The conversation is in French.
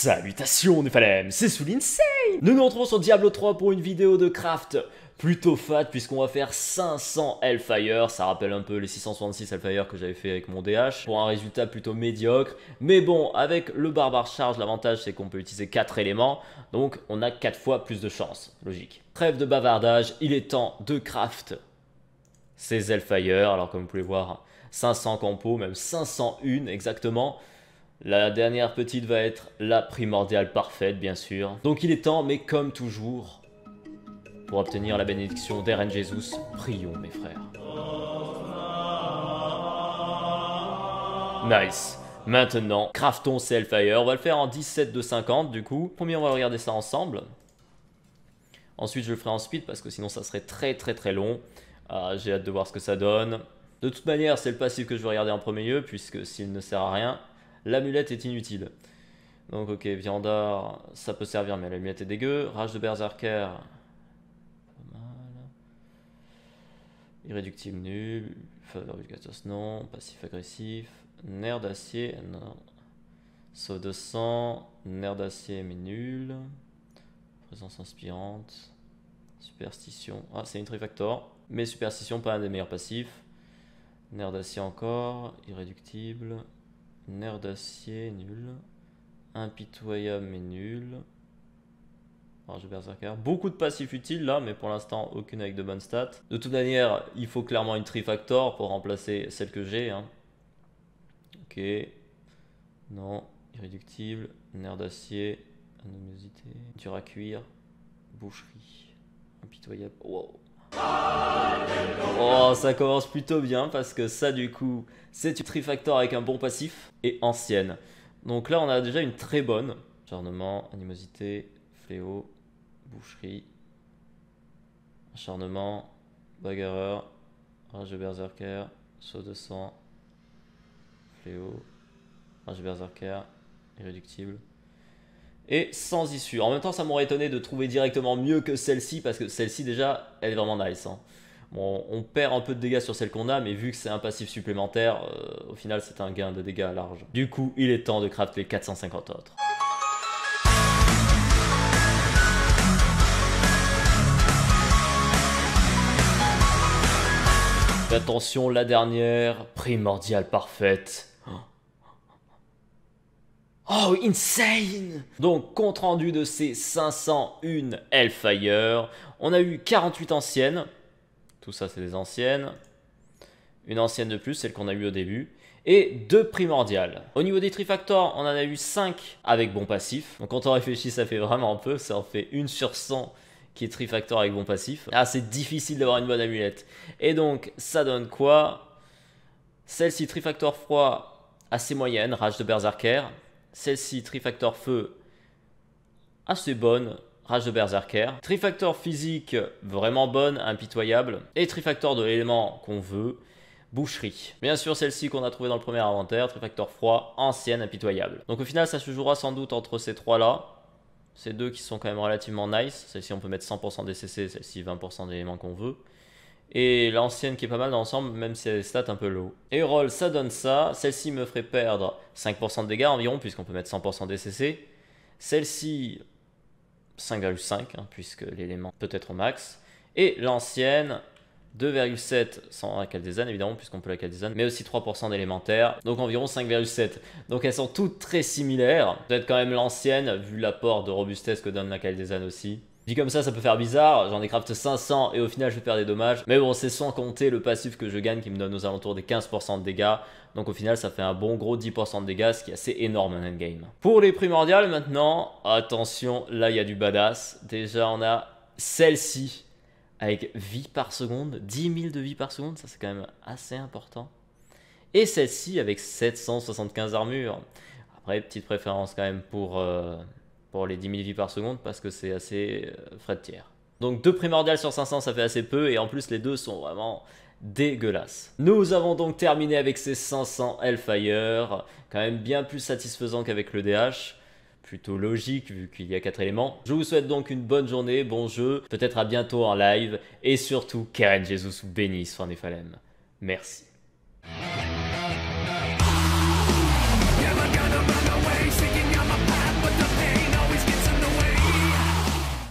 Salutations Nephalem, c'est Soulinse. Nous nous retrouvons sur Diablo 3 pour une vidéo de craft plutôt fat puisqu'on va faire 500 Hellfire, ça rappelle un peu les 666 Hellfire que j'avais fait avec mon DH, pour un résultat plutôt médiocre, mais bon, avec le Barbare Charge, l'avantage c'est qu'on peut utiliser 4 éléments, donc on a 4 fois plus de chance, logique. Trêve de bavardage, il est temps de craft ces Hellfire, alors comme vous pouvez voir, 500 compos, même 501 exactement, la dernière petite va être la primordiale parfaite, bien sûr. Donc il est temps, mais comme toujours, pour obtenir la bénédiction d'Eren Jesus, prions, mes frères. Nice. Maintenant, craftons Cellfire. On va le faire en 17 de 50, du coup. Premier, on va regarder ça ensemble. Ensuite, je le ferai en speed, parce que sinon, ça serait très, très, très long. Ah, j'ai hâte de voir ce que ça donne. De toute manière, c'est le passif que je vais regarder en premier lieu, puisque s'il ne sert à rien, L'amulette est inutile. Donc ok, viandard, ça peut servir, mais l'amulette est dégueu. Rage de berserker. Pas mal. Irréductible nul. Faveur du non. Passif agressif. Nerf d'acier, non. Saut de sang. Nerf d'acier, mais nul. Présence inspirante. Superstition. Ah, c'est une trifactor. Mais superstition, pas un des meilleurs passifs. Nerf d'acier encore. Irréductible. Nerf d'acier, nul. Impitoyable, mais nul. Alors, Berserker. Beaucoup de passifs utiles là, mais pour l'instant, aucune avec de bonnes stats. De toute manière, il faut clairement une Trifactor pour remplacer celle que j'ai. Hein. Ok. Non. Irréductible. Nerf d'acier. Anomiosité. Dur à cuire. Boucherie. Impitoyable. Wow. Oh, ça commence plutôt bien parce que ça, du coup, c'est une trifactor avec un bon passif et ancienne. Donc là, on a déjà une très bonne. Acharnement, animosité, fléau, boucherie, acharnement, bagarreur, rage berserker, saut de sang, fléau, rage berserker, irréductible et sans issue. En même temps, ça m'aurait étonné de trouver directement mieux que celle-ci, parce que celle-ci, déjà, elle est vraiment nice. Hein. Bon, on perd un peu de dégâts sur celle qu'on a, mais vu que c'est un passif supplémentaire, euh, au final, c'est un gain de dégâts large. Du coup, il est temps de crafter 450 autres. Attention, la dernière, primordiale parfaite. Oh. Oh, insane Donc, compte rendu de ces 501 Hellfire, on a eu 48 anciennes. Tout ça, c'est des anciennes. Une ancienne de plus, celle qu'on a eu au début. Et deux primordiales. Au niveau des trifactors, on en a eu 5 avec bon passif. Donc, quand on réfléchit, ça fait vraiment peu. Ça en fait une sur 100 qui est trifactor avec bon passif. Ah, c'est difficile d'avoir une bonne amulette. Et donc, ça donne quoi Celle-ci, trifactor froid, assez moyenne, rage de berserker. Celle-ci, Trifactor feu, assez bonne. Rage de Berserker. Trifactor physique, vraiment bonne, impitoyable. Et Trifactor de l'élément qu'on veut, boucherie. Bien sûr, celle-ci qu'on a trouvée dans le premier inventaire, Trifactor froid, ancienne, impitoyable. Donc au final, ça se jouera sans doute entre ces trois-là. Ces deux qui sont quand même relativement nice. Celle-ci, on peut mettre 100% des CC, celle-ci, 20% d'éléments qu'on veut. Et l'ancienne qui est pas mal dans l'ensemble, même si elle est un peu low. Et roll, ça donne ça. Celle-ci me ferait perdre 5% de dégâts environ, puisqu'on peut mettre 100% DCC. Celle-ci, 5,5, hein, puisque l'élément peut être au max. Et l'ancienne, 2,7 sans la caldezan, évidemment puisqu'on peut la Caldesane, mais aussi 3% d'élémentaire donc environ 5,7 donc elles sont toutes très similaires peut-être quand même l'ancienne vu l'apport de robustesse que donne la Caldesane aussi Dit comme ça, ça peut faire bizarre, j'en ai craft 500 et au final je vais faire des dommages. Mais bon, c'est sans compter le passif que je gagne qui me donne aux alentours des 15% de dégâts. Donc au final, ça fait un bon gros 10% de dégâts, ce qui est assez énorme en endgame. Pour les primordiales maintenant, attention, là il y a du badass. Déjà on a celle-ci avec vie par seconde, 10 000 de vie par seconde, ça c'est quand même assez important. Et celle-ci avec 775 armures. Après, petite préférence quand même pour... Euh, les 10 000 vies par seconde parce que c'est assez euh, frais de tiers. Donc deux primordiales sur 500 ça fait assez peu et en plus les deux sont vraiment dégueulasses. Nous avons donc terminé avec ces 500 Hellfire, quand même bien plus satisfaisant qu'avec le DH plutôt logique vu qu'il y a 4 éléments. Je vous souhaite donc une bonne journée, bon jeu, peut-être à bientôt en live, et surtout Karen Jesus vous bénisse, Fanefalem. Merci.